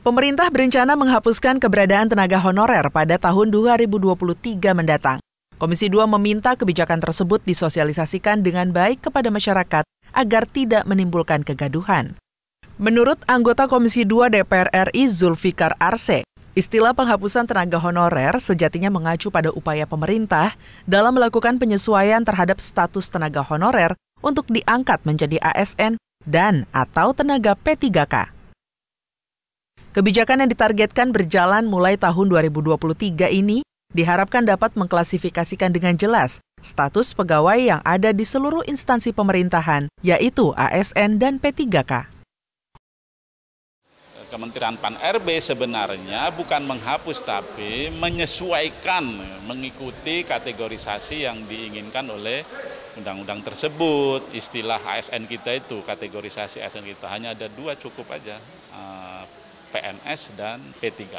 Pemerintah berencana menghapuskan keberadaan tenaga honorer pada tahun 2023 mendatang. Komisi 2 meminta kebijakan tersebut disosialisasikan dengan baik kepada masyarakat agar tidak menimbulkan kegaduhan. Menurut anggota Komisi 2 DPR RI Zulfikar Arse, Istilah penghapusan tenaga honorer sejatinya mengacu pada upaya pemerintah dalam melakukan penyesuaian terhadap status tenaga honorer untuk diangkat menjadi ASN dan atau tenaga P3K. Kebijakan yang ditargetkan berjalan mulai tahun 2023 ini diharapkan dapat mengklasifikasikan dengan jelas status pegawai yang ada di seluruh instansi pemerintahan, yaitu ASN dan P3K. Kementerian Pan RB sebenarnya bukan menghapus tapi menyesuaikan mengikuti kategorisasi yang diinginkan oleh undang-undang tersebut. Istilah ASN kita itu kategorisasi ASN kita hanya ada dua cukup aja eh, PNS dan P3K.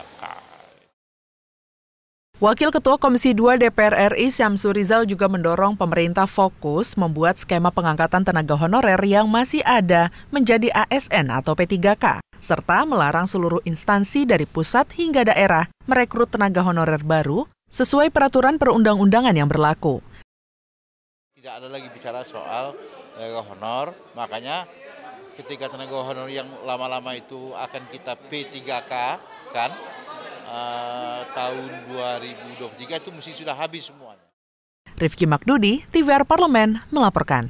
Wakil Ketua Komisi 2 DPR RI Syamsu Rizal juga mendorong pemerintah fokus membuat skema pengangkatan tenaga honorer yang masih ada menjadi ASN atau P3K serta melarang seluruh instansi dari pusat hingga daerah merekrut tenaga honorer baru sesuai peraturan perundang-undangan yang berlaku. Tidak ada lagi bicara soal tenaga honor, makanya ketika tenaga honor yang lama-lama itu akan kita P3K kan uh, tahun 2023 itu mesti sudah habis semuanya. Rifki Makdudi, TVR Parlemen melaporkan.